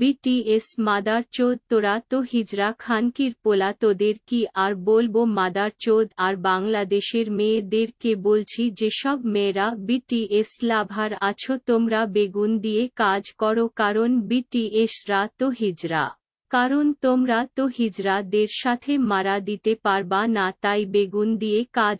BTS mother চোদ তোরা তো হিজরা খানকির পোলা তোদের কি আর বলবো মাদার চোদ আর বাংলাদেশের মেয়েদেরকে বলছি যেসব মেয়েরা বিটিএস লাভার আছো তোমরা বেগুন দিয়ে কাজ করো কারণ বিটিএসরা তো হিজরা কারণ তোমরা তো হিজরাদের সাথে মারা দিতে পারবা না তাই বেগুন দিয়ে কাজ